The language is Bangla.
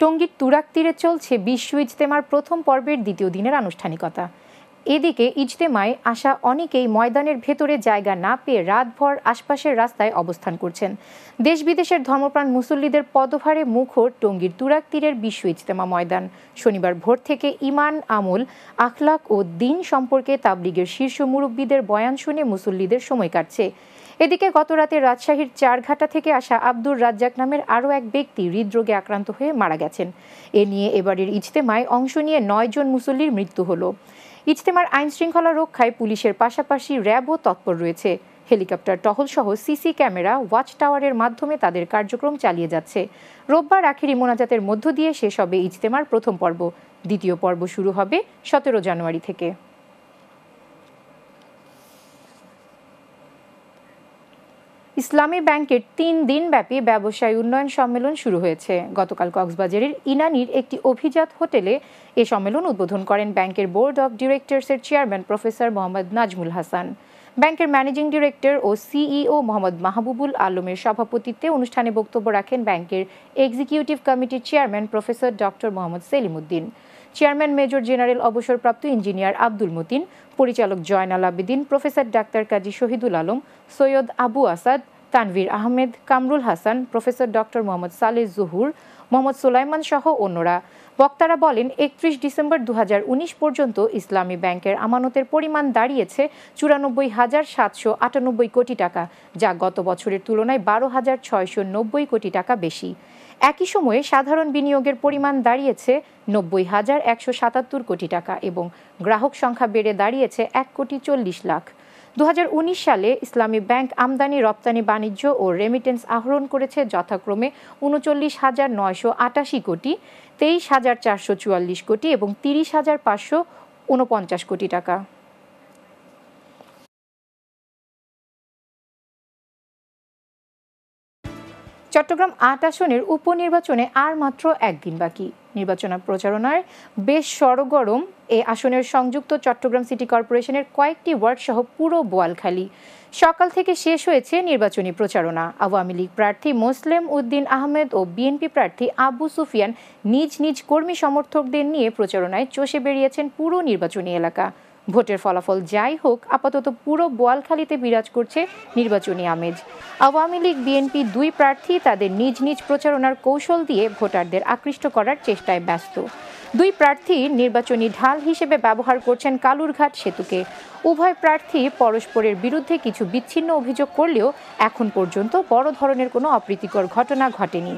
টঙ্গীর তুরাক তীরে চলছে বিশ্ব ইজতেমার প্রথম পর্বের দ্বিতীয় দিনের আনুষ্ঠানিকতা এদিকে ইজতেমায় আসা অনেকেই ময়দানের ভেতরে জায়গা না পেয়ে রাতভর আশপাশের রাস্তায় অবস্থান করছেন দেশ বিদেশের ধর্মপ্রাণ মুসল্লিদের পদভারে মুখর টঙ্গীর তুরাক তীরের বিশ্ব ইজতেমা ময়দান শনিবার ভোর থেকে ইমান আমল আখলাক ও দিন সম্পর্কে তাবলিগের শীর্ষ মুরব্বীদের বয়ান শুনে মুসল্লিদের সময় কাটছে এদিকে গতরাতে রাজশাহীর চারঘাটা থেকে আসা আব্দুর রাজ্জাক নামের আরও এক ব্যক্তি হৃদরোগে আক্রান্ত হয়ে মারা গেছেন এ নিয়ে এবারের ইজতেমায় অংশ নিয়ে নয়জন মুসল্লির মৃত্যু হলো ইজতেমার আইন শৃঙ্খলা রক্ষায় পুলিশের পাশাপাশি র্যাবও তৎপর রয়েছে হেলিকপ্টার টহলসহ সিসি ক্যামেরা ওয়াচ টাওয়ারের মাধ্যমে তাদের কার্যক্রম চালিয়ে যাচ্ছে রোববার আখিরি মোনাজাতের মধ্য দিয়ে শেষ হবে ইজতেমার প্রথম পর্ব দ্বিতীয় পর্ব শুরু হবে সতেরো জানুয়ারি থেকে ইসলামী ব্যাংকের তিন দিনব্যাপী ব্যবসায় উন্নয়ন সম্মেলন শুরু হয়েছে গতকাল কক্সবাজারের ইনানির একটি অভিজাত হোটেলে এ সম্মেলন উদ্বোধন করেন ব্যাংকের বোর্ড অব ডিরেক্টরসের চেয়ারম্যান প্রফেসর মোহাম্মদ নাজমুল হাসান ব্যাংকের ম্যানেজিং ডিরেক্টর ও সিইও মোহাম্মদ মাহবুবুল আলমের সভাপতিত্বে অনুষ্ঠানে বক্তব্য রাখেন ব্যাংকের এক্সিকিউটিভ কমিটির chairman professor doctor Mohammad Selimuddin chairman major general অবসরপ্রাপ্ত ইঞ্জিনিয়ার আব্দুল মতিন পরিচালক Joynal Abedin professor doctor Kazi Shahidul Alam Syed Abu Asad Tanvir Ahmed Kamrul Hasan professor doctor Mohammad Sale Zahur Mohammad সোলাইমান সহ অন্যরা বক্তারা বলেন একত্রিশ ডিসেম্বর দু পর্যন্ত ইসলামী ব্যাংকের আমানতের পরিমাণ দাঁড়িয়েছে চুরানব্বই হাজার সাতশো আটানব্বই কোটি টাকা যা গত বছরের তুলনায় বারো হাজার ছয়শো নব্বই কোটি টাকা বেশি একই সময়ে সাধারণ বিনিয়োগের পরিমাণ দাঁড়িয়েছে নব্বই হাজার একশো সাতাত্তর কোটি টাকা এবং গ্রাহক সংখ্যা বেড়ে দাঁড়িয়েছে এক কোটি চল্লিশ লাখ দু সালে ইসলামী ব্যাংক আমদানি রপ্তানি বাণিজ্য ও রেমিটেন্স আহরণ করেছে যথাক্রমে উনচল্লিশ হাজার নয়শো আটাশি কোটি তেইশ হাজার চারশো চুয়াল্লিশ কোটি এবং তিরিশ হাজার পাঁচশো উনপঞ্চাশ কোটি টাকা চট্টগ্রাম আট আসনের উপনির্বাচনে আর মাত্র একদিন বাকি নির্বাচন প্রচারণার বেশ সরগরম এ আসনের সংযুক্ত চট্টগ্রাম সিটি কর্পোরেশনের কয়েকটি ওয়ার্ড সহ পুরো বোয়ালখালী সকাল থেকে শেষ হয়েছে নির্বাচনী প্রচারণা আওয়ামী লীগ প্রার্থী মোসলেম উদ্দিন আহমেদ ও বিএনপি প্রার্থী আবু সুফিয়ান নিজ নিজ কর্মী সমর্থকদের নিয়ে প্রচারণায় চষে বেরিয়েছেন পুরো নির্বাচনী এলাকা ভোটের ফলাফল যাই হোক আপাতত পুরো বোয়ালখালীতে বিরাজ করছে নির্বাচনী আমেজ আওয়ামী লীগ বিএনপি দুই প্রার্থী তাদের নিজ নিজ প্রচারণার কৌশল দিয়ে ভোটারদের আকৃষ্ট করার চেষ্টায় ব্যস্ত দুই প্রার্থী নির্বাচনী ঢাল হিসেবে ব্যবহার করছেন কালুরঘাট সেতুকে উভয় প্রার্থী পরস্পরের বিরুদ্ধে কিছু বিচ্ছিন্ন অভিযোগ করলেও এখন পর্যন্ত বড় ধরনের কোনো অপ্রীতিকর ঘটনা ঘটেনি